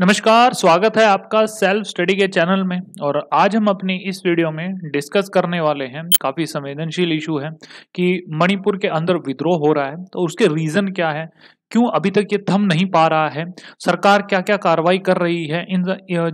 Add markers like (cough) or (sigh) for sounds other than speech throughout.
नमस्कार स्वागत है आपका सेल्फ स्टडी के चैनल में और आज हम अपनी इस वीडियो में डिस्कस करने वाले हैं काफ़ी संवेदनशील इशू है कि मणिपुर के अंदर विद्रोह हो रहा है तो उसके रीज़न क्या है क्यों अभी तक ये थम नहीं पा रहा है सरकार क्या क्या कार्रवाई कर रही है इन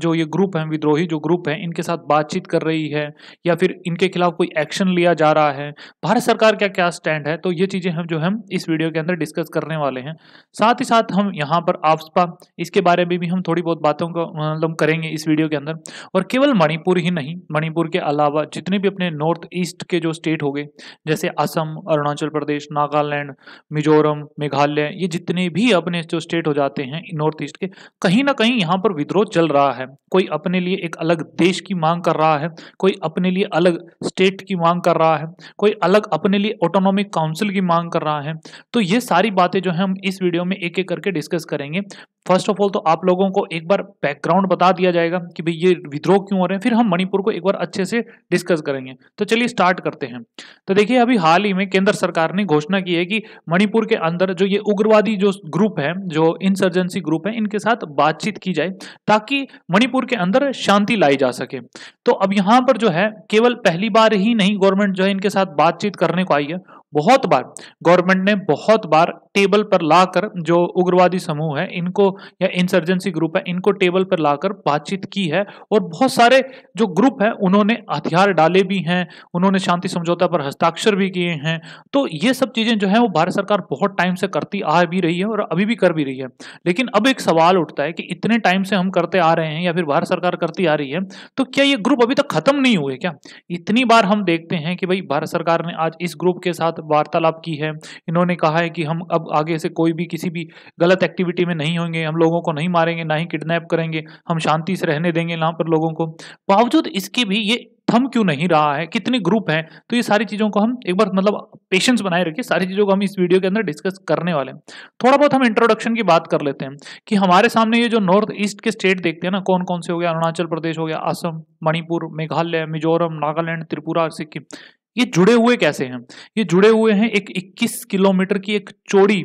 जो ये ग्रुप हैं विद्रोही जो ग्रुप हैं इनके साथ बातचीत कर रही है या फिर इनके खिलाफ कोई एक्शन लिया जा रहा है भारत सरकार क्या क्या स्टैंड है तो ये चीज़ें हम जो हम इस वीडियो के अंदर डिस्कस करने वाले हैं साथ ही साथ हम यहाँ पर आपसपा इसके बारे में भी हम थोड़ी बहुत बातों को मतलब करेंगे इस वीडियो के अंदर और केवल मणिपुर ही नहीं मणिपुर के अलावा जितने भी अपने नॉर्थ ईस्ट के जो स्टेट हो गए जैसे असम अरुणाचल प्रदेश नागालैंड मिजोरम मेघालय ये जितने भी अपने जो स्टेट हो जाते हैं नॉर्थ ईस्ट के कहीं ना कहीं यहाँ पर विद्रोह चल रहा है कोई अपने लिए एक अलग देश की मांग कर रहा है कोई अपने लिए अलग स्टेट की मांग कर रहा है कोई अलग अपने लिए ऑटोनॉमिक काउंसिल की मांग कर रहा है तो ये सारी बातें जो है हम इस वीडियो में एक एक करके डिस्कस करेंगे फर्स्ट ऑफ ऑल तो आप लोगों को एक बार बैकग्राउंड बता दिया जाएगा कि भाई ये विद्रोह क्यों हो रहे हैं फिर हम मणिपुर को एक बार अच्छे से डिस्कस करेंगे तो चलिए स्टार्ट करते हैं तो देखिए अभी हाल ही में केंद्र सरकार ने घोषणा की है कि मणिपुर के अंदर जो ये उग्रवादी जो ग्रुप है जो इंसर्जेंसी ग्रुप है इनके साथ बातचीत की जाए ताकि मणिपुर के अंदर शांति लाई जा सके तो अब यहाँ पर जो है केवल पहली बार ही नहीं गवर्नमेंट जो है इनके साथ बातचीत करने को आई है बहुत बार गवर्नमेंट ने बहुत बार टेबल पर लाकर जो उग्रवादी समूह है इनको या इंसर्जेंसी ग्रुप है इनको टेबल पर लाकर बातचीत की है और बहुत सारे जो ग्रुप है उन्होंने हथियार डाले भी हैं उन्होंने शांति समझौता पर हस्ताक्षर भी किए हैं तो ये सब चीज़ें जो हैं वो भारत सरकार बहुत टाइम से करती आ भी रही है और अभी भी कर भी रही है लेकिन अब एक सवाल उठता है कि इतने टाइम से हम करते आ रहे हैं या फिर भारत सरकार करती आ रही है तो क्या ये ग्रुप अभी तक खत्म नहीं हुए क्या इतनी बार हम देखते हैं कि भाई भारत सरकार ने आज इस ग्रुप के साथ वार्तालाप की है इन्होंने कहा है कि हम अब आगे से कोई भी किसी भी गलत एक्टिविटी में नहीं होंगे हम लोगों को नहीं मारेंगे ना ही किडनैप करेंगे हम शांति से रहने देंगे यहाँ पर लोगों को बावजूद इसके भी ये थम क्यों नहीं रहा है कितने ग्रुप हैं तो ये सारी चीज़ों को हम एक बार मतलब पेशेंस बनाए रखिए सारी चीज़ों को हम इस वीडियो के अंदर डिस्कस करने वाले हैं थोड़ा बहुत हम इंट्रोडक्शन की बात कर लेते हैं कि हमारे सामने ये जो नॉर्थ ईस्ट के स्टेट देखते हैं ना कौन कौन से हो गया अरुणाचल प्रदेश हो गया असम मणिपुर मेघालय मिजोरम नागालैंड त्रिपुरा सिक्किम ये जुड़े हुए कैसे हैं ये जुड़े हुए हैं एक 21 किलोमीटर की एक चौड़ी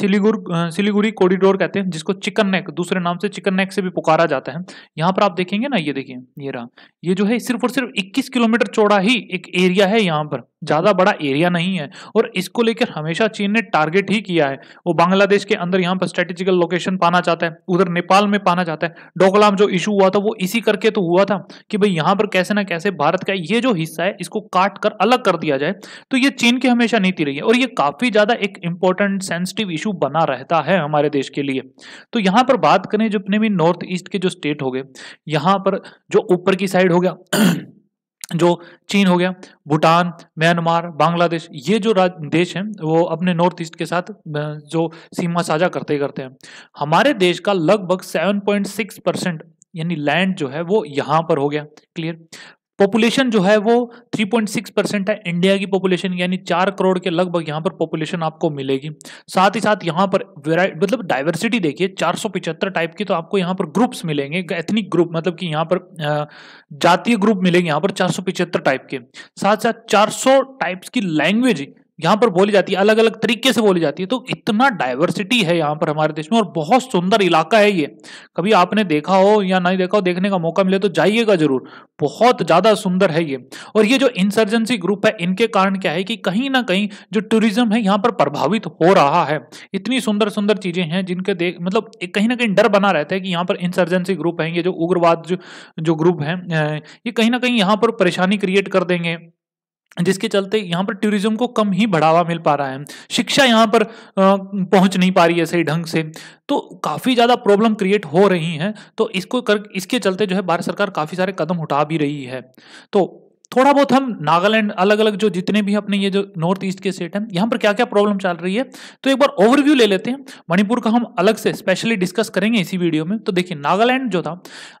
सिलीगुर सिलीगुड़ी कॉरिडोर कहते हैं जिसको चिकन नेक दूसरे नाम से चिकन नेक से भी पुकारा जाता है यहाँ पर आप देखेंगे ना ये देखिए ये रहा ये जो है सिर्फ और सिर्फ 21 किलोमीटर चौड़ा ही एक एरिया है यहाँ पर ज़्यादा बड़ा एरिया नहीं है और इसको लेकर हमेशा चीन ने टारगेट ही किया है वो बांग्लादेश के अंदर यहाँ पर स्ट्रेटेजिकल लोकेशन पाना चाहता है उधर नेपाल में पाना चाहता है डोकलाम जो इशू हुआ था वो इसी करके तो हुआ था कि भाई यहाँ पर कैसे ना कैसे भारत का ये जो हिस्सा है इसको काट कर अलग कर दिया जाए तो ये चीन की हमेशा नीति रही है और ये काफ़ी ज़्यादा एक इंपॉर्टेंट सेंसिटिव इशू बना रहता है हमारे देश के लिए तो यहाँ पर बात करें जो अपने भी नॉर्थ ईस्ट के जो स्टेट हो गए यहाँ पर जो ऊपर की साइड हो गया जो चीन हो गया भूटान म्यांमार बांग्लादेश ये जो देश हैं वो अपने नॉर्थ ईस्ट के साथ जो सीमा साझा करते करते हैं हमारे देश का लगभग 7.6 परसेंट यानी लैंड जो है वो यहाँ पर हो गया क्लियर पॉपुलेशन जो है वो 3.6 परसेंट है इंडिया की पॉपुलेशन यानी चार करोड़ के लगभग यहाँ पर पॉपुलेशन आपको मिलेगी साथ ही साथ यहाँ पर मतलब डाइवर्सिटी देखिए चार टाइप की तो आपको यहाँ पर ग्रुप्स मिलेंगे एथनिक ग्रुप मतलब कि यहाँ पर जातीय ग्रुप मिलेंगे यहाँ पर चार टाइप के साथ साथ चार टाइप्स की लैंग्वेज यहाँ पर बोली जाती है अलग अलग तरीके से बोली जाती है तो इतना डायवर्सिटी है यहाँ पर हमारे देश में और बहुत सुंदर इलाका है ये कभी आपने देखा हो या नहीं देखा हो देखने का मौका मिले तो जाइएगा जरूर बहुत ज़्यादा सुंदर है ये और ये जो इंसर्जेंसी ग्रुप है इनके कारण क्या है कि कहीं ना कहीं जो टूरिज्म है यहाँ पर प्रभावित हो रहा है इतनी सुंदर सुंदर चीज़ें हैं जिनके देख मतलब कहीं ना कहीं डर बना रहता है कि यहाँ पर इंसर्जेंसी ग्रुप है ये जो उग्रवाद जो ग्रुप है ये कहीं ना कहीं यहाँ पर परेशानी क्रिएट कर देंगे जिसके चलते यहाँ पर टूरिज्म को कम ही बढ़ावा मिल पा रहा है शिक्षा यहाँ पर पहुँच नहीं पा रही है सही ढंग से तो काफ़ी ज़्यादा प्रॉब्लम क्रिएट हो रही हैं तो इसको कर इसके चलते जो है भारत सरकार काफ़ी सारे कदम उठा भी रही है तो थोड़ा बहुत हम नागालैंड अलग अलग जो जितने भी अपने ये जो नॉर्थ ईस्ट के स्टेट हैं यहाँ पर क्या क्या प्रॉब्लम चल रही है तो एक बार ओवरव्यू ले लेते हैं मणिपुर का हम अलग से स्पेशली डिस्कस करेंगे इसी वीडियो में तो देखिए नागालैंड जो था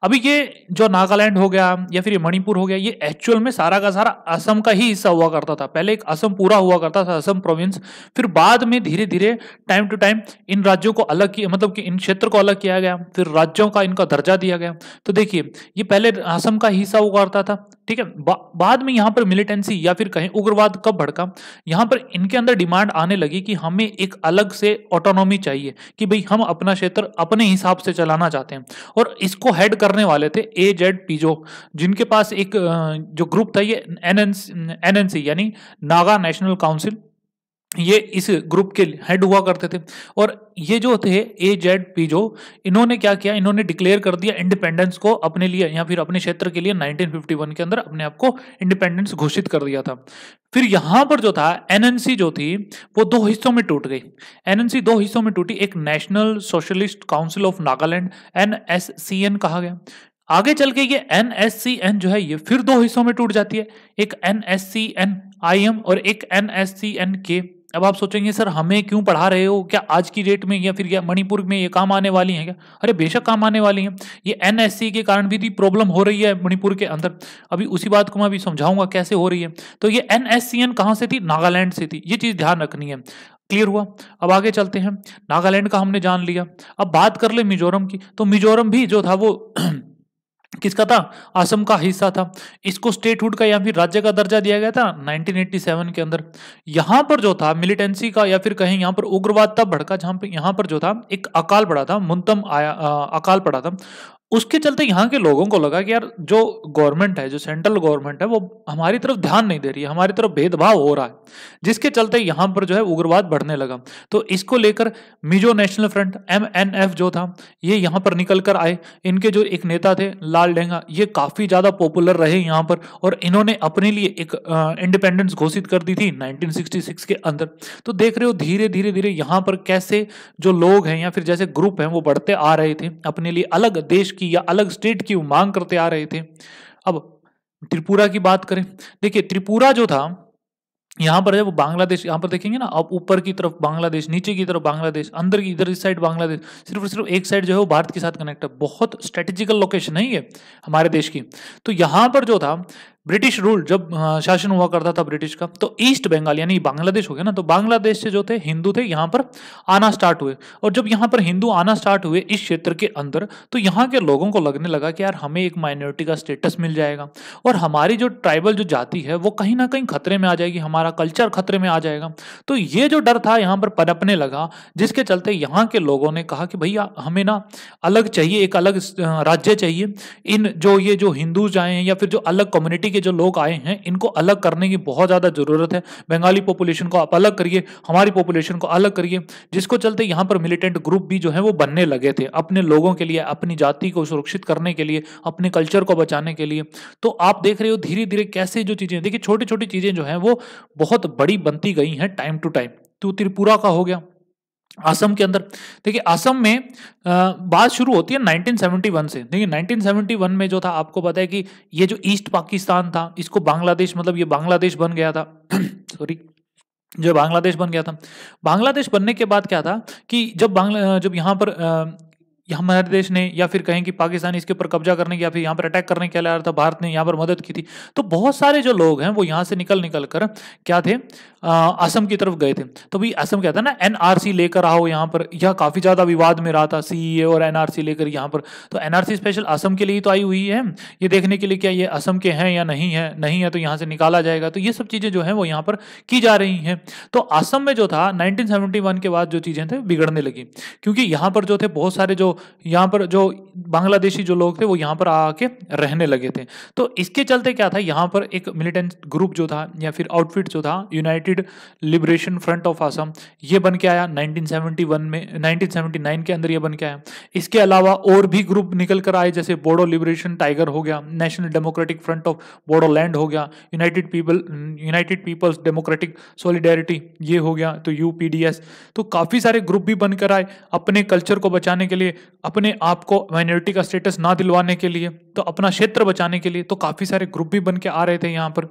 अभी ये जो नागालैंड हो गया या फिर ये मणिपुर हो गया ये एक्चुअल में सारा का सारा असम का ही हिस्सा हुआ करता था पहले एक असम पूरा हुआ करता था असम प्रोविंस फिर बाद में धीरे धीरे टाइम टू टाइम इन राज्यों को अलग किया मतलब कि इन क्षेत्र को अलग किया गया फिर राज्यों का इनका दर्जा दिया गया तो देखिए ये पहले असम का हिस्सा हुआ करता था ठीक है बाद में यहां पर मिलिटेंसी या फिर कहें उग्रवाद कब भड़का यहां पर इनके अंदर डिमांड आने लगी कि हमें एक अलग से ऑटोनॉमी चाहिए कि भाई हम अपना क्षेत्र अपने हिसाब से चलाना चाहते हैं और इसको हेड करने वाले थे ए जेड पीजो जिनके पास एक जो ग्रुप था ये एन एन यानी नागा नेशनल काउंसिल ये इस ग्रुप के हेड हुआ करते थे और ये जो थे ए जेड पी जो इन्होंने क्या किया इन्होंने डिक्लेयर कर दिया इंडिपेंडेंस को अपने लिए या फिर अपने क्षेत्र के लिए 1951 के अंदर अपने आप को इंडिपेंडेंस घोषित कर दिया था फिर यहां पर जो था एनएनसी जो थी वो दो हिस्सों में टूट गई एनएनसी दो हिस्सों में टूटी एक national socialist council of Nagaland N कहा गया आगे चल के ये एन एस सी एन जो है ये फिर दो हिस्सों में टूट जाती है एक N S C N I M और एक एन एस सी एन के अब आप सोचेंगे सर हमें क्यों पढ़ा रहे हो क्या आज की डेट में या फिर क्या मणिपुर में ये काम आने वाली हैं क्या अरे बेशक काम आने वाली हैं ये एन के कारण भी थी तो प्रॉब्लम हो रही है मणिपुर के अंदर अभी उसी बात को मैं अभी समझाऊंगा कैसे हो रही है तो ये एन एस सी एन कहाँ से थी नागालैंड से थी ये चीज़ ध्यान रखनी है क्लियर हुआ अब आगे चलते हैं नागालैंड का हमने जान लिया अब बात कर ले मिजोरम की तो मिजोरम भी जो था वो किसका था असम का हिस्सा था इसको स्टेटहुड का या फिर राज्य का दर्जा दिया गया था 1987 के अंदर यहां पर जो था मिलिटेंसी का या फिर कहीं यहां पर उग्रवाद तब भड़का जहां पर यहां पर जो था एक अकाल पड़ा था मुंतम आया आ, अकाल पड़ा था उसके चलते यहाँ के लोगों को लगा कि यार जो गवर्नमेंट है जो सेंट्रल गवर्नमेंट है वो हमारी तरफ ध्यान नहीं दे रही है हमारी तरफ भेदभाव हो रहा है जिसके चलते यहाँ पर जो है उग्रवाद बढ़ने लगा तो इसको लेकर मिजो नेशनल फ्रंट एम जो था ये यहाँ पर निकल कर आए इनके जो एक नेता थे लाल डेंगा ये काफ़ी ज़्यादा पॉपुलर रहे यहाँ पर और इन्होंने अपने लिए एक इंडिपेंडेंस घोषित कर दी थी नाइनटीन के अंदर तो देख रहे हो धीरे धीरे धीरे यहाँ पर कैसे जो लोग हैं या फिर जैसे ग्रुप हैं वो बढ़ते आ रहे थे अपने लिए अलग देश की की या अलग स्टेट की मांग करते आ रहे थे अब त्रिपुरा की बात करें देखिए त्रिपुरा जो था यहाँ पर जब बांग्लादेश यहाँ पर देखेंगे ना अब ऊपर की तरफ बांग्लादेश नीचे की तरफ बांग्लादेश अंदर की इधर इस साइड बांग्लादेश सिर्फ और सिर्फ एक साइड जो है वो भारत के साथ कनेक्ट है बहुत स्ट्रेटेजिकल लोकेशन है ये हमारे देश की तो यहाँ पर जो था ब्रिटिश रूल जब शासन हुआ करता था ब्रिटिश का तो ईस्ट बंगाल यानी बांग्लादेश हो गया ना तो बांग्लादेश से जो थे हिंदू थे यहाँ पर आना स्टार्ट हुए और जब यहाँ पर हिंदू आना स्टार्ट हुए इस क्षेत्र के अंदर तो यहाँ के लोगों को लगने लगा कि यार हमें एक माइनॉरिटी का स्टेटस मिल जाएगा और हमारी जो ट्राइबल जो जाति है वो कहीं ना कहीं खतरे में आ जाएगी हमारा कल्चर खतरे में आ जाएगा तो ये जो डर था यहाँ पर पनपने लगा जिसके चलते यहाँ के लोगों ने कहा कि भैया हमें ना अलग चाहिए एक अलग राज्य चाहिए इन जो ये जो हिंदू जाए या फिर जो अलग कम्युनिटी के जो लोग आए हैं इनको अलग करने की बहुत ज़्यादा ज़रूरत है बंगाली पॉपुलेशन को आप अलग करिए हमारी पॉपुलेशन को अलग करिए जिसको चलते यहाँ पर मिलिटेंट ग्रुप भी जो है वो बनने लगे थे अपने लोगों के लिए अपनी जाति को सुरक्षित करने के लिए अपने कल्चर को बचाने के लिए तो आप देख रहे हो धीरे धीरे कैसे जो चीज़ें देखिए छोटी छोटी चीज़ें जो हैं वो बहुत बड़ी बनती गई हैं टाइम टू टाइम तो त्रिपुरा का हो गया असम के अंदर देखिए असम में बात शुरू होती है 1971 से देखिए 1971 में जो था आपको पता है कि ये जो ईस्ट पाकिस्तान था इसको बांग्लादेश मतलब ये बांग्लादेश बन गया था (clears throat) सॉरी जो बांग्लादेश बन गया था बांग्लादेश बनने के बाद क्या था कि जब बांग्ला जब यहाँ पर हमारे देश ने या फिर कहें कि पाकिस्तान इसके ऊपर कब्जा करने या फिर यहाँ पर अटैक करने के लिए आ रहा था भारत ने यहाँ पर मदद की थी तो बहुत सारे जो लोग हैं वो यहाँ से निकल निकल कर क्या थे असम की तरफ गए थे तो भाई असम क्या था ना एनआरसी लेकर आओ यहाँ पर यह काफ़ी ज़्यादा विवाद में रहा था सी e और एन लेकर यहाँ पर तो एन स्पेशल असम के लिए तो आई हुई है ये देखने के लिए क्या ये असम के हैं या नहीं है नहीं है तो यहाँ से निकाला जाएगा तो ये सब चीज़ें जो हैं वो यहाँ पर की जा रही हैं तो असम में जो था नाइनटीन के बाद जो चीज़ें थे बिगड़ने लगी क्योंकि यहाँ पर जो थे बहुत सारे जो यहाँ पर जो बांग्लादेशी जो लोग थे वो यहाँ पर आके रहने लगे थे तो इसके चलते क्या था यहाँ पर एक मिलिटेंट ग्रुप जो था या फिर आउटफिट जो था united liberation front of Assam ये बन के आया 1971 में 1979 के अंदर ये बन के आया इसके अलावा और भी ग्रुप निकल कर आए जैसे बोडो लिबरेशन टाइगर हो गया national democratic front of Bodoland हो गया united people united people's democratic solidarity ये हो गया तो यू तो काफ़ी सारे ग्रुप भी बनकर आए अपने कल्चर को बचाने के लिए अपने आप को माइनॉरिटी का स्टेटस ना दिलवाने के लिए तो अपना क्षेत्र बचाने के लिए तो काफ़ी सारे ग्रुप भी बन के आ रहे थे यहाँ पर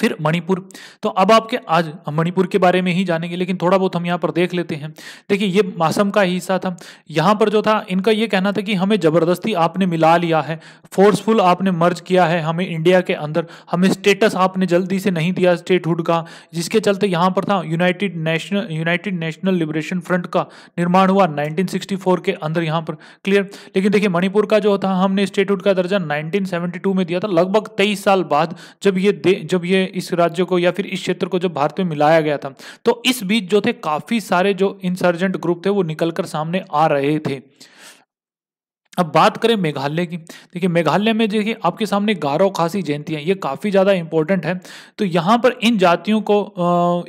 फिर मणिपुर तो अब आपके आज मणिपुर के बारे में ही जानेंगे लेकिन थोड़ा बहुत हम यहाँ पर देख लेते हैं देखिए ये मौसम का हिस्सा था यहाँ पर जो था इनका ये कहना था कि हमें ज़बरदस्ती आपने मिला लिया है फोर्सफुल आपने मर्ज किया है हमें इंडिया के अंदर हमें स्टेटस आपने जल्दी से नहीं दिया स्टेटहुड का जिसके चलते यहाँ पर था united national united national liberation front का निर्माण हुआ नाइनटीन के अंदर यहाँ पर क्लियर लेकिन देखिए मणिपुर का जो था हमने स्टेटहुड का दर्जा नाइनटीन में दिया था लगभग तेईस साल बाद जब ये जब ये इस राज्य को या फिर इस क्षेत्र को जब भारत में मिलाया गया था तो इस बीच जो थे काफ़ी सारे जो इंसर्जेंट ग्रुप थे वो निकलकर सामने आ रहे थे अब बात करें मेघालय की देखिए मेघालय में देखिए आपके सामने गारो खासी जयंती है ये काफ़ी ज़्यादा इंपॉर्टेंट है तो यहाँ पर इन जातियों को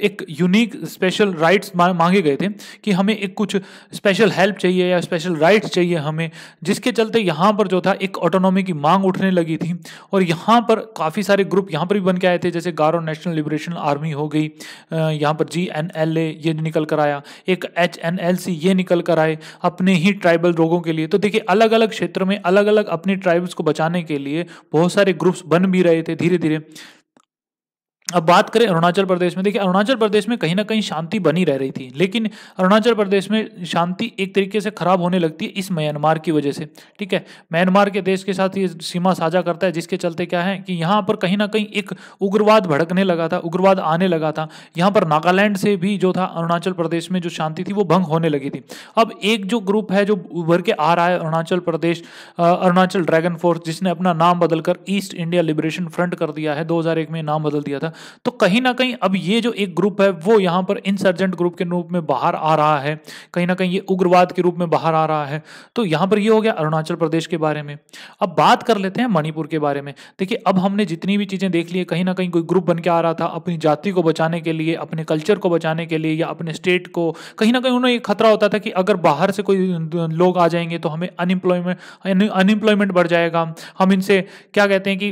एक यूनिक स्पेशल राइट्स मांगे गए थे कि हमें एक कुछ स्पेशल हेल्प चाहिए या स्पेशल राइट्स चाहिए हमें जिसके चलते यहाँ पर जो था एक ऑटोनॉमी की मांग उठने लगी थी और यहाँ पर काफ़ी सारे ग्रुप यहाँ पर भी बन के आए थे जैसे गारो नेशनल लिबरेशन आर्मी हो गई यहाँ पर जी एन एल ए ये निकल कर आया एक एच एन एल सी ये निकल कर आए अपने ही ट्राइबल लोगों के लिए तो देखिए अलग अलग अलग क्षेत्र में अलग अलग अपनी ट्राइब्स को बचाने के लिए बहुत सारे ग्रुप्स बन भी रहे थे धीरे धीरे अब बात करें अरुणाचल प्रदेश में देखिए अरुणाचल प्रदेश में कहीं ना कहीं शांति बनी रह रही थी लेकिन अरुणाचल प्रदेश में शांति एक तरीके से खराब होने लगती है इस म्यांमार की वजह से ठीक है म्यांमार के देश के साथ ये सीमा साझा करता है जिसके चलते क्या है कि यहाँ पर कहीं ना कहीं एक उग्रवाद भड़कने लगा था उग्रवाद आने लगा था यहाँ पर नागालैंड से भी जो था अरुणाचल प्रदेश में जो शांति थी वो भंग होने लगी थी अब एक जो ग्रुप है जो उभर के आ रहा है अरुणाचल प्रदेश अरुणाचल ड्रैगन फोर्स जिसने अपना नाम बदलकर ईस्ट इंडिया लिबरेशन फ्रंट कर दिया है दो में नाम बदल दिया था तो कहीं ना कहीं अब ये जो एक ग्रुप है वो यहाँ पर इंसर्जेंट ग्रुप के रूप में बाहर आ रहा है कहीं ना कहीं ये उग्रवाद के रूप में बाहर आ रहा है तो यहाँ पर ये हो गया अरुणाचल प्रदेश के बारे में अब बात कर लेते हैं मणिपुर के बारे में देखिए अब हमने जितनी भी चीज़ें देख ली कहीं ना कहीं कोई ग्रुप बन के आ रहा था अपनी जाति को बचाने के लिए अपने कल्चर को बचाने के लिए या अपने स्टेट को कहीं ना कहीं उन्हें एक खतरा होता था कि अगर बाहर से कोई लोग आ जाएंगे तो हमें अनएम्प्लॉयमेंट अनएम्प्लॉयमेंट बढ़ जाएगा हम इनसे क्या कहते हैं कि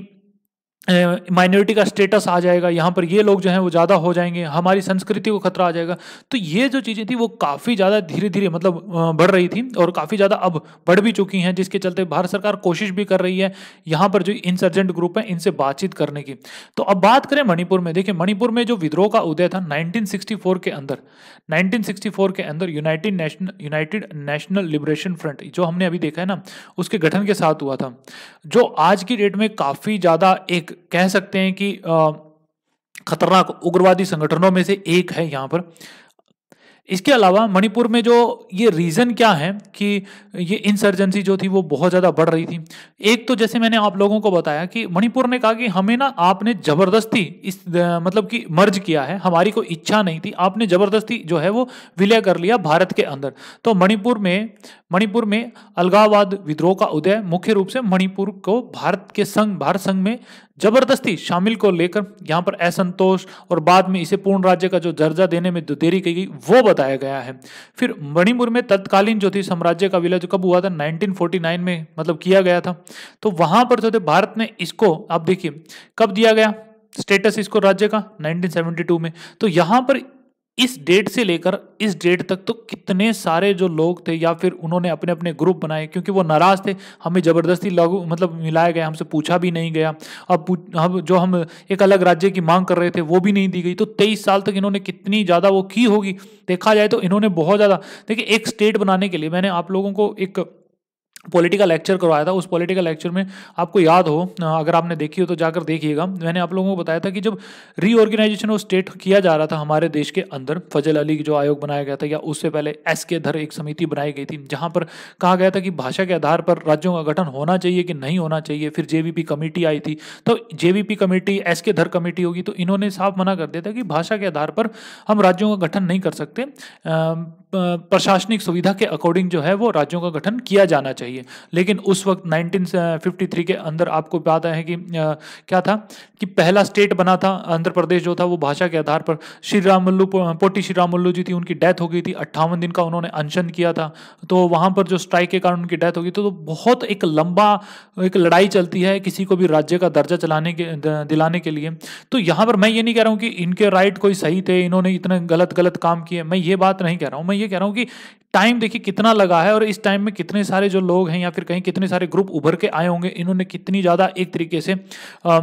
माइनॉरिटी का स्टेटस आ जाएगा यहाँ पर ये लोग जो हैं वो ज़्यादा हो जाएंगे हमारी संस्कृति को खतरा आ जाएगा तो ये जो चीज़ें थी वो काफ़ी ज़्यादा धीरे धीरे मतलब बढ़ रही थी और काफ़ी ज़्यादा अब बढ़ भी चुकी हैं जिसके चलते भारत सरकार कोशिश भी कर रही है यहाँ पर जो इंसर्जेंट ग्रुप है इनसे बातचीत करने की तो अब बात करें मणिपुर में देखिए मणिपुर में जो विद्रोह का उदय था नाइनटीन के अंदर नाइनटीन के अंदर united national united national liberation front जो हमने अभी देखा है ना उसके गठन के साथ हुआ था जो आज की डेट में काफ़ी ज़्यादा एक कह सकते हैं कि खतरनाक उग्रवादी संगठनों में से एक है यहाँ पर इसके अलावा मणिपुर में जो ये रीज़न क्या है कि ये इंसर्जेंसी जो थी वो बहुत ज़्यादा बढ़ रही थी एक तो जैसे मैंने आप लोगों को बताया कि मणिपुर ने कहा कि हमें ना आपने ज़बरदस्ती इस मतलब कि मर्ज किया है हमारी कोई इच्छा नहीं थी आपने ज़बरदस्ती जो है वो विलय कर लिया भारत के अंदर तो मणिपुर में मणिपुर में अलगावाद विद्रोह का उदय मुख्य रूप से मणिपुर को भारत के संघ भारत संघ में जबरदस्ती शामिल को लेकर यहाँ पर असंतोष और बाद में इसे पूर्ण राज्य का जो दर्जा देने में जो देरी की गई वो बताया गया है फिर मणिपुर में तत्कालीन जो थी साम्राज्य का विलय जो कब हुआ था 1949 में मतलब किया गया था तो वहां पर जो थे भारत ने इसको आप देखिए कब दिया गया स्टेटस इसको राज्य का 1972 में तो यहां पर इस डेट से लेकर इस डेट तक तो कितने सारे जो लोग थे या फिर उन्होंने अपने अपने ग्रुप बनाए क्योंकि वो नाराज़ थे हमें ज़बरदस्ती लागू मतलब मिलाया गया हमसे पूछा भी नहीं गया अब हम जो हम एक अलग राज्य की मांग कर रहे थे वो भी नहीं दी गई तो तेईस साल तक इन्होंने कितनी ज़्यादा वो की होगी देखा जाए तो इन्होंने बहुत ज़्यादा देखिए एक स्टेट बनाने के लिए मैंने आप लोगों को एक पॉलिटिकल लेक्चर करवाया था उस पॉलिटिकल लेक्चर में आपको याद हो अगर आपने देखी हो तो जाकर देखिएगा मैंने आप लोगों को बताया था कि जब रीऑर्गेनाइजेशन ऑफ स्टेट किया जा रहा था हमारे देश के अंदर फजल अली जो आयोग बनाया गया था या उससे पहले एस के धर एक समिति बनाई गई थी जहाँ पर कहा गया था कि भाषा के आधार पर राज्यों का गठन होना चाहिए कि नहीं होना चाहिए फिर जे कमेटी आई थी तो जे कमेटी एस के धर कमेटी होगी तो इन्होंने साफ मना कर दिया था कि भाषा के आधार पर हम राज्यों का गठन नहीं कर सकते प्रशासनिक सुविधा के अकॉर्डिंग जो है वो राज्यों का गठन किया जाना चाहिए लेकिन उस वक्त 1953 के अंदर आपको याद है कि क्या था कि पहला स्टेट बना था आंध्र प्रदेश जो था वो भाषा के आधार पर श्री रामल्लू पोटी श्री रामल्लू जी थी उनकी डेथ हो गई थी अट्ठावन दिन का उन्होंने अनशन किया था तो वहाँ पर जो स्ट्राइक के कारण उनकी डेथ हो गई तो, तो बहुत एक लंबा एक लड़ाई चलती है किसी को भी राज्य का दर्जा चलाने के दिलाने के लिए तो यहाँ पर मैं ये नहीं कह रहा हूँ कि इनके राइट कोई सही थे इन्होंने इतने गलत गलत काम किए मैं ये बात नहीं कह रहा हूँ मैं ये कह रहा हूँ कि टाइम देखिए कितना लगा है और इस टाइम में कितने सारे जो लोग हैं या फिर कहीं कितने सारे ग्रुप उभर के आए होंगे इन्होंने कितनी ज़्यादा एक तरीके से आ,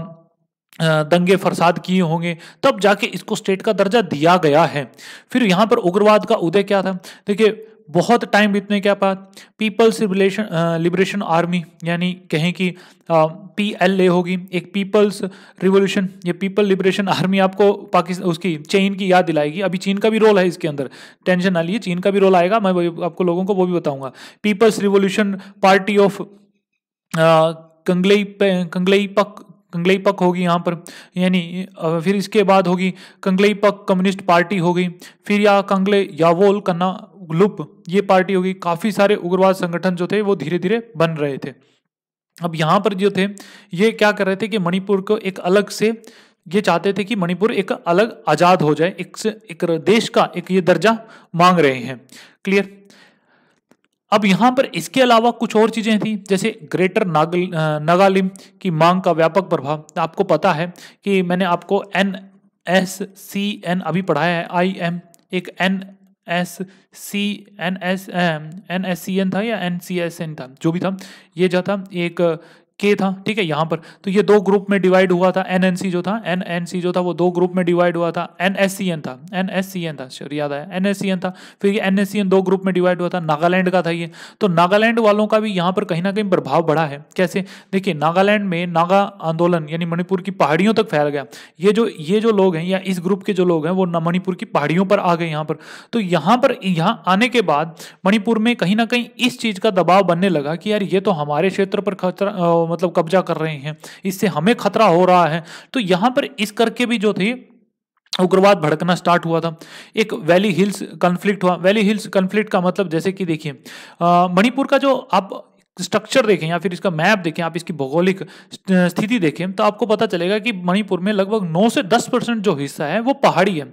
दंगे फरसाद किए होंगे तब जाके इसको स्टेट का दर्जा दिया गया है फिर यहाँ पर उग्रवाद का उदय क्या था देखिए बहुत टाइम बीतने के बाद पीपल्स रिलेशन लिबरेशन आर्मी यानी कहें कि पी एल ए होगी एक पीपल्स रिवोल्यूशन ये पीपल लिबरेशन आर्मी आपको पाकिस्तान उसकी चीन की याद दिलाएगी अभी चीन का भी रोल है इसके अंदर टेंशन ना लिए चीन का भी रोल आएगा मैं आपको लोगों को वो भी बताऊंगा people's revolution party of Kanglei Kangleipak कंगलई पक होगी यहाँ पर यानी फिर इसके बाद होगी कंगलई पक कम्युनिस्ट पार्टी होगी फिर या कंगले यावोल कन्ना ग्लुप ये पार्टी होगी काफ़ी सारे उग्रवाद संगठन जो थे वो धीरे धीरे बन रहे थे अब यहाँ पर जो थे ये क्या कर रहे थे कि मणिपुर को एक अलग से ये चाहते थे कि मणिपुर एक अलग आज़ाद हो जाए एक एक देश का एक ये दर्जा मांग रहे हैं क्लियर अब यहाँ पर इसके अलावा कुछ और चीज़ें थी जैसे ग्रेटर नागल नागालिम की मांग का व्यापक प्रभाव आपको पता है कि मैंने आपको एन एस सी एन अभी पढ़ाया है आई एम एक N S C N S N S C N था या एन सी एस एन था जो भी था ये जाता एक के था ठीक है यहाँ पर तो ये दो ग्रुप में डिवाइड हुआ था एनएनसी जो था एनएनसी जो था वो दो ग्रुप में डिवाइड हुआ था एनएससीएन था एनएससीएन था श्योर याद आया एनएससीएन था फिर ये एनएससीएन दो ग्रुप में डिवाइड हुआ था नागालैंड का था ये तो नागालैंड वालों का भी यहाँ पर कहीं ना कहीं प्रभाव बढ़ा है कैसे देखिए नागालैंड में नागा आंदोलन यानी मणिपुर की पहाड़ियों तक फैल गया ये जो ये जो लोग हैं या इस ग्रुप के जो लोग हैं वो मणिपुर की पहाड़ियों पर आ गए यहाँ पर तो यहाँ पर यहाँ आने के बाद मणिपुर में कहीं ना कहीं इस चीज़ का दबाव बनने लगा कि यार ये तो हमारे क्षेत्र पर खतरा मतलब कब्जा कर रहे हैं इससे हमें खतरा हो रहा है तो यहाँ पर इस करके भी जो थी उग्रवाद भड़कना स्टार्ट हुआ था एक वैली हिल्स कन्फ्लिक्ट हुआ वैली हिल्स कन्फ्लिक्ट का मतलब जैसे कि देखिए मणिपुर का जो आप स्ट्रक्चर देखें या फिर इसका मैप देखें आप इसकी भौगोलिक स्थिति देखें तो आपको पता चलेगा कि मणिपुर में लगभग 9 से 10 परसेंट जो हिस्सा है वो पहाड़ी है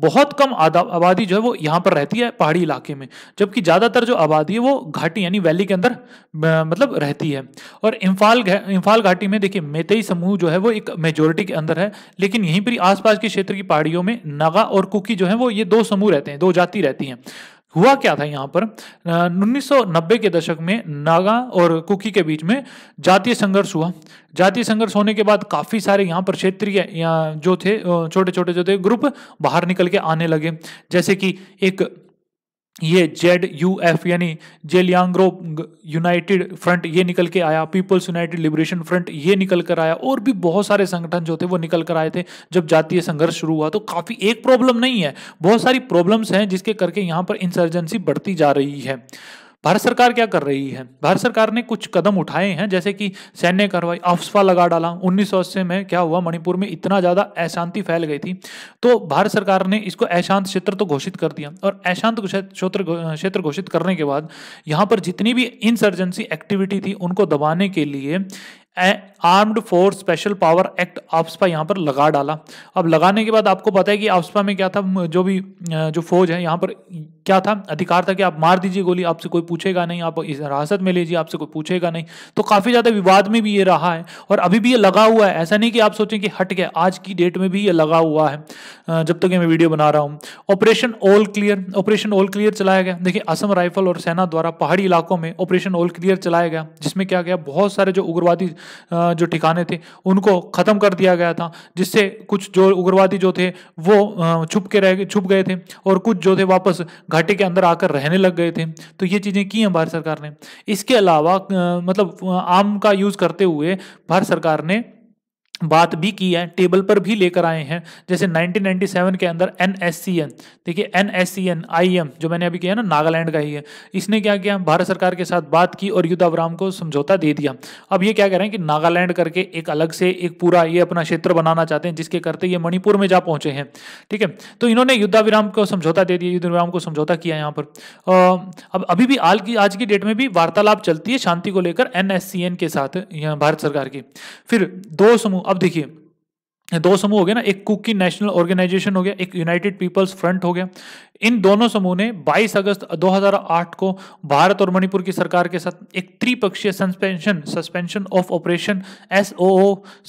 बहुत कम आबादी जो है वो यहाँ पर रहती है पहाड़ी इलाके में जबकि ज़्यादातर जो आबादी है वो घाटी यानी वैली के अंदर मतलब रहती है और इम्फाल इम्फाल घाटी में देखिए मेतई समूह जो है वो एक मेजोरिटी के अंदर है लेकिन यहीं पर आसपास के क्षेत्र की पहाड़ियों में नगा और कुकी जो है वो ये दो समूह रहते हैं दो जाति रहती हैं हुआ क्या था यहाँ पर उन्नीस के दशक में नागा और कुकी के बीच में जातीय संघर्ष हुआ जातीय संघर्ष होने के बाद काफ़ी सारे यहाँ पर क्षेत्रीय जो थे छोटे छोटे जो थे ग्रुप बाहर निकल के आने लगे जैसे कि एक ये जेड यू एफ यानी जेलियांग्रो यूनाइटेड फ्रंट ये निकल के आया पीपल्स यूनाइटेड लिबरेशन फ्रंट ये निकल कर आया और भी बहुत सारे संगठन जो थे वो निकल कर आए थे जब जातीय संघर्ष शुरू हुआ तो काफ़ी एक प्रॉब्लम नहीं है बहुत सारी प्रॉब्लम्स हैं जिसके करके यहाँ पर इंसर्जेंसी बढ़ती जा रही है भारत सरकार क्या कर रही है भारत सरकार ने कुछ कदम उठाए हैं जैसे कि सैन्य कार्रवाई अफसफा लगा डाला उन्नीस में क्या हुआ मणिपुर में इतना ज़्यादा अशांति फैल गई थी तो भारत सरकार ने इसको अशांत क्षेत्र तो घोषित कर दिया और अशांत क्षेत्र क्षेत्र घोषित करने के बाद यहाँ पर जितनी भी इंसर्जेंसी एक्टिविटी थी उनको दबाने के लिए armed force special power act AFSPA यहाँ पर लगा डाला अब लगाने के बाद आपको पता है कि आपसपा में क्या था जो भी जो फौज है यहाँ पर क्या था अधिकार था कि आप मार दीजिए गोली आपसे कोई पूछेगा नहीं आप इस हिरासत में लीजिए आपसे कोई पूछेगा नहीं तो काफ़ी ज़्यादा विवाद में भी ये रहा है और अभी भी ये लगा हुआ है ऐसा नहीं कि आप सोचें कि हट गया आज की डेट में भी ये लगा हुआ है जब तक तो मैं वीडियो बना रहा हूँ operation all clear operation all clear चलाया गया देखिए असम राइफल और सेना द्वारा पहाड़ी इलाकों में ऑपरेशन ऑल क्लियर चलाया गया जिसमें क्या गया बहुत सारे जो उग्रवादी जो ठिकाने थे उनको ख़त्म कर दिया गया था जिससे कुछ जो उग्रवादी जो थे वो छुप के रह छुप गए थे और कुछ जो थे वापस घाटे के अंदर आकर रहने लग गए थे तो ये चीज़ें की हैं भारत सरकार ने इसके अलावा मतलब आम का यूज़ करते हुए भारत सरकार ने बात भी की है टेबल पर भी लेकर आए हैं जैसे 1997 के अंदर एन एस सी एन देखिए N S C N I M जो मैंने अभी किया ना नागालैंड का ही है इसने क्या किया भारत सरकार के साथ बात की और अवराम को समझौता दे दिया अब ये क्या कह रहे हैं कि नागालैंड करके एक अलग से एक पूरा ये अपना क्षेत्र बनाना चाहते हैं जिसके करते ये मणिपुर में जा पहुंचे हैं ठीक है तो इन्होंने युद्धाविराम को समझौता दे दिया युद्ध विराम को समझौता किया यहाँ पर अब अभी भी आल की आज की डेट में भी वार्तालाप चलती है शांति को लेकर एन के साथ भारत सरकार की फिर दो समूह अब देखिए दो समूह हो गए ना एक कुक की नेशनल ऑर्गेनाइजेशन हो गया एक यूनाइटेड पीपल्स फ्रंट हो गया इन दोनों समूह ने 22 अगस्त 2008 को भारत और मणिपुर की सरकार के साथ एक त्रिपक्षीय suspension suspension of operations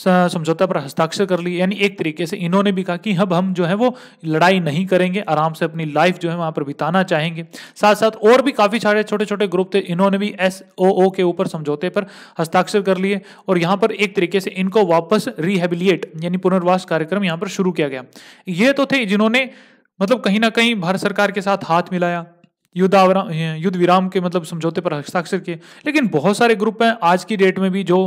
समझौता पर हस्ताक्षर कर लिए यानी एक तरीके से इन्होंने भी कहा कि अब हम जो है वो लड़ाई नहीं करेंगे आराम से अपनी लाइफ जो है वहां पर बिताना चाहेंगे साथ साथ और भी काफी सारे छोटे छोटे ग्रुप थे इन्होंने भी एस के ऊपर समझौते पर हस्ताक्षर कर लिए और यहाँ पर एक तरीके से इनको वापस रिहेबिलिएट यानी पुनर्वास कार्यक्रम यहाँ पर शुरू किया गया ये तो थे जिन्होंने मतलब कहीं ना कहीं भारत सरकार के साथ हाथ मिलाया युद्धावराम युद्ध विराम के मतलब समझौते पर हस्ताक्षर किए लेकिन बहुत सारे ग्रुप हैं आज की डेट में भी जो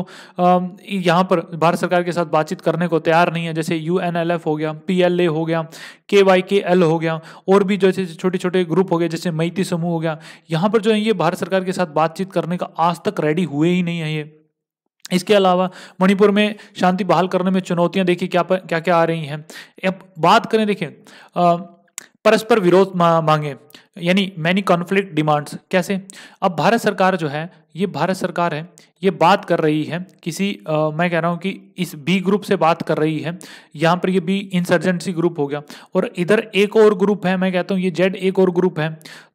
यहाँ पर भारत सरकार के साथ बातचीत करने को तैयार नहीं है जैसे यू हो गया पी हो गया के वाई के एल हो गया और भी जैसे छोटे छोटे ग्रुप हो गए जैसे मैती समूह हो गया यहाँ पर जो है ये भारत सरकार के साथ बातचीत करने का आज तक रेडी हुए ही नहीं है ये इसके अलावा मणिपुर में शांति बहाल करने में चुनौतियां देखिए क्या क्या क्या आ रही हैं अब बात करें देखें परस्पर विरोध मांगे यानी मैनी कॉन्फ्लिक्ट डिमांड्स कैसे अब भारत सरकार जो है ये भारत सरकार है ये बात कर रही है किसी आ, मैं कह रहा हूँ कि इस बी ग्रुप से बात कर रही है यहाँ पर ये बी इंसर्जेंसी ग्रुप हो गया और इधर एक और ग्रुप है मैं कहता हूँ ये जेड एक और ग्रुप है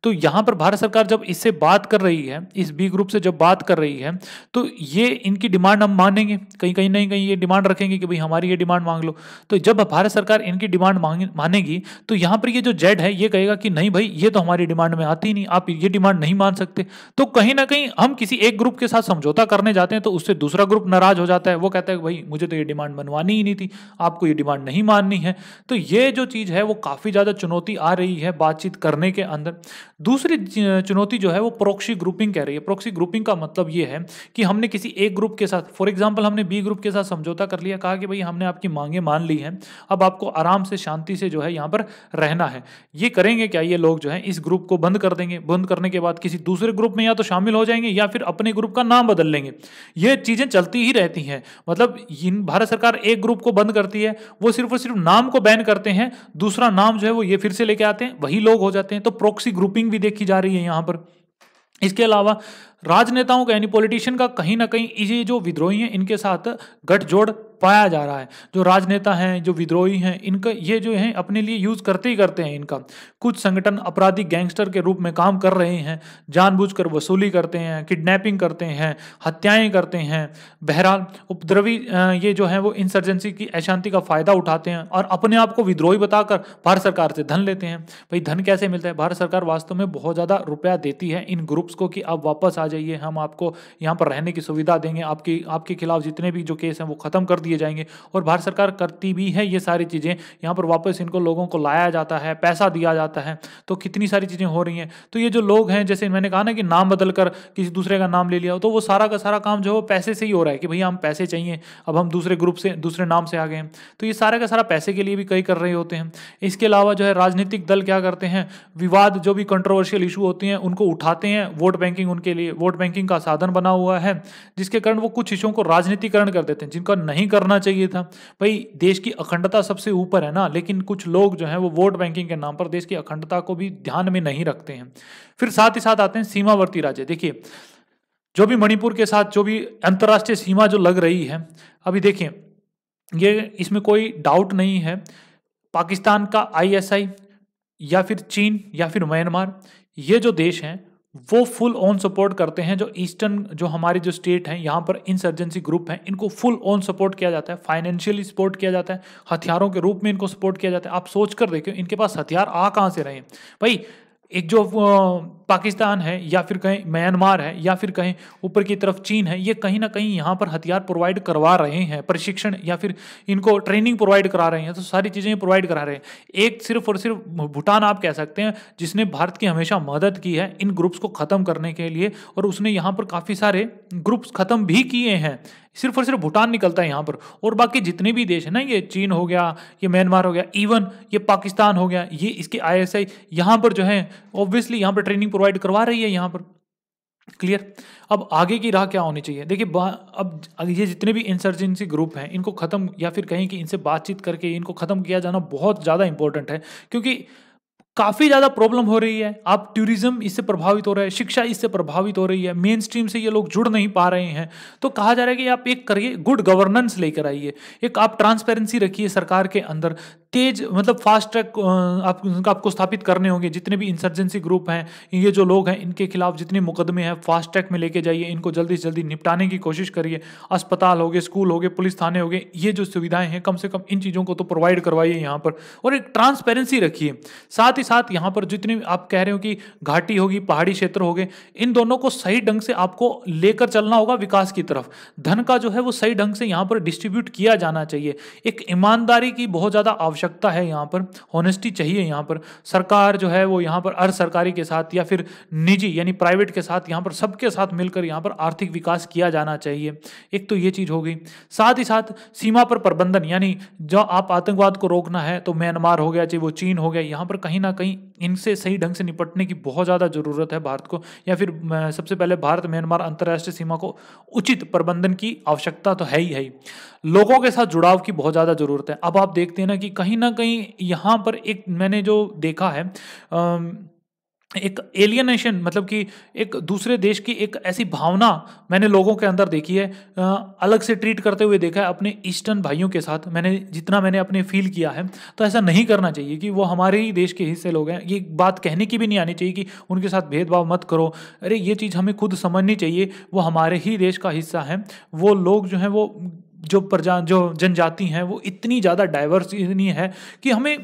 तो यहाँ पर भारत सरकार जब इससे बात कर रही है इस बी ग्रुप से जब बात कर रही है तो ये इनकी डिमांड हम मानेंगे कहीं कहीं नहीं कहीं ये डिमांड रखेंगे कि भाई हमारी ये डिमांड मांग लो तो जब भारत सरकार इनकी डिमांड मानेगी तो यहाँ पर ये जो जेड है ये कहेगा कि नहीं भाई ये तो हमारी डिमांड में आती नहीं आप ये डिमांड नहीं मान सकते तो कहीं ना कहीं हम किसी एक ग्रुप के साथ समझौता करने जाते हैं तो उससे दूसरा ग्रुप नाराज हो जाता है वो कहता है भाई मुझे तो ये डिमांड बनवानी ही नहीं थी आपको ये डिमांड नहीं माननी है तो ये जो चीज़ है वो काफ़ी ज़्यादा चुनौती आ रही है बातचीत करने के अंदर दूसरी चुनौती जो है वो प्रोक्सी ग्रुपिंग कह रही है प्रोक्सी ग्रुपिंग का मतलब ये है कि हमने किसी एक ग्रुप के साथ फॉर एग्जाम्पल हमने बी ग्रुप के साथ समझौता कर लिया कहा कि भाई हमने आपकी मांगे मान ली हैं अब आपको आराम से शांति से जो है यहाँ पर रहना है ये करेंगे क्या ये लोग जो है इस ग्रुप को बंद कर देंगे बंद करने के बाद किसी दूसरे ग्रुप में या तो शामिल हो जाएंगे या फिर फिर अपने ग्रुप का नाम बदल लेंगे ये चीजें चलती ही रहती हैं मतलब भारत सरकार एक ग्रुप को बंद करती है वो सिर्फ और सिर्फ नाम को बैन करते हैं दूसरा नाम जो है वो ये फिर से लेके आते हैं वही लोग हो जाते हैं तो प्रोक्सी ग्रुपिंग भी देखी जा रही है यहाँ पर इसके अलावा राजनेताओं का यानी पॉलिटिशियन का कहीं ना कहीं ये जो विद्रोही हैं इनके साथ गठजोड़ पाया जा रहा है जो राजनेता हैं जो विद्रोही हैं इनका ये जो हैं अपने लिए यूज़ करते ही करते हैं इनका कुछ संगठन अपराधी गैंगस्टर के रूप में काम कर रहे हैं जानबूझकर वसूली करते हैं किडनैपिंग करते हैं हत्याएं करते हैं बहरहाल उपद्रवी ये जो है वो इंसर्जेंसी की अशांति का फ़ायदा उठाते हैं और अपने आप को विद्रोही बताकर भारत सरकार से धन लेते हैं भाई धन कैसे मिलता है भारत सरकार वास्तव में बहुत ज़्यादा रुपया देती है इन ग्रुप्स को कि आप वापस आ आ जाइए हम आपको यहाँ पर रहने की सुविधा देंगे आपकी आपके खिलाफ जितने भी जो केस हैं वो ख़त्म कर दिए जाएंगे और भारत सरकार करती भी है ये सारी चीज़ें यहाँ पर वापस इनको लोगों को लाया जाता है पैसा दिया जाता है तो कितनी सारी चीज़ें हो रही हैं तो ये जो लोग हैं जैसे मैंने कहा ना कि नाम बदल कर किसी दूसरे का नाम ले लिया तो वो सारा का सारा काम जो है पैसे से ही हो रहा है कि भैया हम पैसे चाहिए अब हम दूसरे ग्रुप से दूसरे नाम से आ गए तो ये सारा का सारा पैसे के लिए भी कई कर रहे होते हैं इसके अलावा जो है राजनीतिक दल क्या करते हैं विवाद जो भी कंट्रोवर्शियल इशू होते हैं उनको उठाते हैं वोट बैंकिंग उनके लिए वोट बैंकिंग का साधन बना हुआ है जिसके कारण वो कुछ इशुओं को राजनीतिकरण कर देते हैं जिनका नहीं करना चाहिए था भाई देश की अखंडता सबसे ऊपर है ना लेकिन कुछ लोग जो हैं वो वोट बैंकिंग के नाम पर देश की अखंडता को भी ध्यान में नहीं रखते हैं फिर साथ ही साथ आते हैं सीमावर्ती राज्य देखिए जो भी मणिपुर के साथ जो भी अंतर्राष्ट्रीय सीमा जो लग रही है अभी देखिए ये इसमें कोई डाउट नहीं है पाकिस्तान का आईएसआई या फिर चीन या फिर म्यांमार ये जो देश हैं वो फुल ऑन सपोर्ट करते हैं जो ईस्टर्न जो हमारी जो स्टेट हैं यहाँ पर इंसर्जेंसी ग्रुप हैं इनको फुल ऑन सपोर्ट किया जाता है फाइनेंशियली सपोर्ट किया जाता है हथियारों के रूप में इनको सपोर्ट किया जाता है आप सोच कर देखिए इनके पास हथियार आ कहाँ से रहे भाई एक जो पाकिस्तान है या फिर कहीं म्यांमार है या फिर कहीं ऊपर की तरफ चीन है ये कहीं ना कहीं यहाँ पर हथियार प्रोवाइड करवा रहे हैं प्रशिक्षण या फिर इनको ट्रेनिंग प्रोवाइड करा रहे हैं तो सारी चीज़ें प्रोवाइड करा रहे हैं एक सिर्फ और सिर्फ भूटान आप कह सकते हैं जिसने भारत की हमेशा मदद की है इन ग्रुप्स को ख़त्म करने के लिए और उसने यहाँ पर काफ़ी सारे ग्रुप्स ख़त्म भी किए हैं सिर्फ और सिर्फ भूटान निकलता है यहाँ पर और बाकी जितने भी देश हैं ना ये चीन हो गया ये म्यांमार हो गया इवन ये पाकिस्तान हो गया ये इसके आईएसआई यहाँ पर जो है ऑब्वियसली यहाँ पर ट्रेनिंग प्रोवाइड करवा रही है यहाँ पर क्लियर अब आगे की राह क्या होनी चाहिए देखिए अब ये जितने भी इंसर्जेंसी ग्रुप हैं इनको ख़त्म या फिर कहें कि इनसे बातचीत करके इनको ख़त्म किया जाना बहुत ज़्यादा इंपॉर्टेंट है क्योंकि काफ़ी ज़्यादा प्रॉब्लम हो रही है आप टूरिज्म इससे प्रभावित हो रहे हैं शिक्षा इससे प्रभावित हो रही है मेन स्ट्रीम से ये लोग जुड़ नहीं पा रहे हैं तो कहा जा रहा है कि आप एक करिए गुड गवर्नेंस लेकर आइए एक आप ट्रांसपेरेंसी रखिए सरकार के अंदर तेज मतलब फास्ट ट्रैक आप आपको स्थापित करने होंगे जितने भी इंसर्जेंसी ग्रुप हैं ये जो लोग हैं इनके खिलाफ जितने मुकदमे हैं फास्ट ट्रैक में लेके जाइए इनको जल्दी से जल्दी निपटाने की कोशिश करिए अस्पताल हो गए स्कूल हो गए पुलिस थाने हो गए ये जो सुविधाएं हैं कम से कम इन चीज़ों को तो प्रोवाइड करवाइए यहाँ पर और एक ट्रांसपेरेंसी रखिए साथ ही साथ यहाँ पर जितने आप कह रहे हो कि घाटी होगी पहाड़ी क्षेत्र हो गए इन दोनों को सही ढंग से आपको लेकर चलना होगा विकास की तरफ धन का जो है वो सही ढंग से यहाँ पर डिस्ट्रीब्यूट किया जाना चाहिए एक ईमानदारी की बहुत ज़्यादा आवश्यकता है यहाँ पर होनेस्टी चाहिए यहाँ पर सरकार जो है वो यहाँ पर अर्ध सरकारी के साथ या फिर निजी यानी प्राइवेट के साथ यहाँ पर सबके साथ मिलकर यहाँ पर आर्थिक विकास किया जाना चाहिए एक तो ये चीज़ हो गई साथ ही साथ सीमा पर प्रबंधन यानी जो आप आतंकवाद को रोकना है तो म्यांमार हो गया चाहे वो चीन हो गया यहाँ पर कहीं ना कहीं इनसे सही ढंग से निपटने की बहुत ज़्यादा ज़रूरत है भारत को या फिर सबसे पहले भारत म्यांमार अंतर्राष्ट्रीय सीमा को उचित प्रबंधन की आवश्यकता तो है ही है ही लोगों के साथ जुड़ाव की बहुत ज़्यादा ज़रूरत है अब आप देखते हैं ना कि कहीं ना कहीं यहाँ पर एक मैंने जो देखा है आ, एक एलियनेशन मतलब कि एक दूसरे देश की एक ऐसी भावना मैंने लोगों के अंदर देखी है अलग से ट्रीट करते हुए देखा है अपने ईस्टर्न भाइयों के साथ मैंने जितना मैंने अपने फील किया है तो ऐसा नहीं करना चाहिए कि वो हमारे ही देश के हिस्से लोग हैं ये बात कहने की भी नहीं आनी चाहिए कि उनके साथ भेदभाव मत करो अरे ये चीज़ हमें खुद समझनी चाहिए वो हमारे ही देश का हिस्सा है वो लोग जो हैं वो जो प्रजा जो जनजाति हैं वो इतनी ज़्यादा डाइवर्स इतनी है कि हमें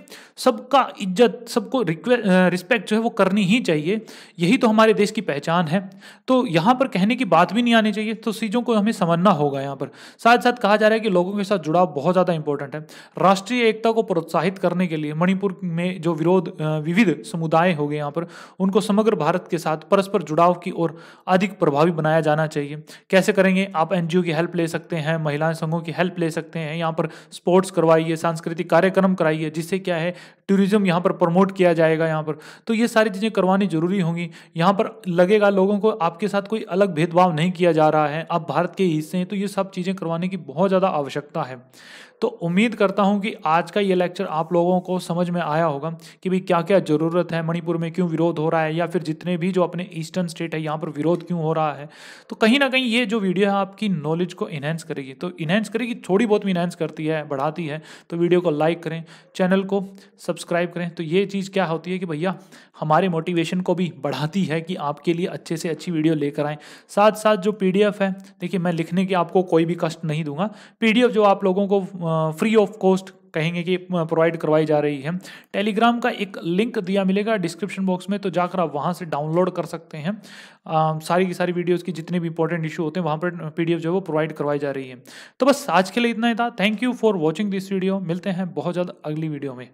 सबका इज्जत सबको रिस्पेक्ट जो है वो करनी ही चाहिए यही तो हमारे देश की पहचान है तो यहाँ पर कहने की बात भी नहीं आनी चाहिए तो चीज़ों को हमें समझना होगा यहाँ पर साथ साथ कहा जा रहा है कि लोगों के साथ जुड़ाव बहुत ज़्यादा इंपॉर्टेंट है राष्ट्रीय एकता को प्रोत्साहित करने के लिए मणिपुर में जो विरोध विविध समुदाय हो गए यहाँ पर उनको समग्र भारत के साथ परस्पर जुड़ाव की ओर अधिक प्रभावी बनाया जाना चाहिए कैसे करेंगे आप एन की हेल्प ले सकते हैं महिलाएं समूह की हेल्प ले सकते हैं यहाँ पर स्पोर्ट्स करवाइए सांस्कृतिक कार्यक्रम कराइए जिससे क्या है टूरिज्म यहाँ पर प्रमोट किया जाएगा यहाँ पर तो ये सारी चीज़ें करवानी जरूरी होंगी यहाँ पर लगेगा लोगों को आपके साथ कोई अलग भेदभाव नहीं किया जा रहा है आप भारत के हिस्से हैं तो ये सब चीज़ें करवाने की बहुत ज़्यादा आवश्यकता है तो उम्मीद करता हूँ कि आज का ये लेक्चर आप लोगों को समझ में आया होगा कि भाई क्या क्या ज़रूरत है मणिपुर में क्यों विरोध हो रहा है या फिर जितने भी जो अपने ईस्टर्न स्टेट है यहाँ पर विरोध क्यों हो रहा है तो कहीं ना कहीं ये जो वीडियो है आपकी नॉलेज को इन्हेंस करेगी तो इन्हें इन्हेंस करेगी थोड़ी बहुत भी इन्हेंस करती है बढ़ाती है तो वीडियो को लाइक करें चैनल को सब्सक्राइब करें तो ये चीज़ क्या होती है कि भैया हमारे मोटिवेशन को भी बढ़ाती है कि आपके लिए अच्छे से अच्छी वीडियो लेकर आएँ साथ साथ जो पी है देखिए मैं लिखने की आपको कोई भी कष्ट नहीं दूंगा पी जो आप लोगों को फ्री ऑफ कॉस्ट कहेंगे कि प्रोवाइड करवाई जा रही है टेलीग्राम का एक लिंक दिया मिलेगा डिस्क्रिप्शन बॉक्स में तो जाकर आप वहाँ से डाउनलोड कर सकते हैं आ, सारी की सारी वीडियोज़ की जितने भी इंपॉर्टेंट इशू होते हैं वहाँ पर पी जो है वो प्रोवाइड करवाई जा रही है तो बस आज के लिए इतना ही था thank you for watching this video मिलते हैं बहुत जल्द अगली वीडियो में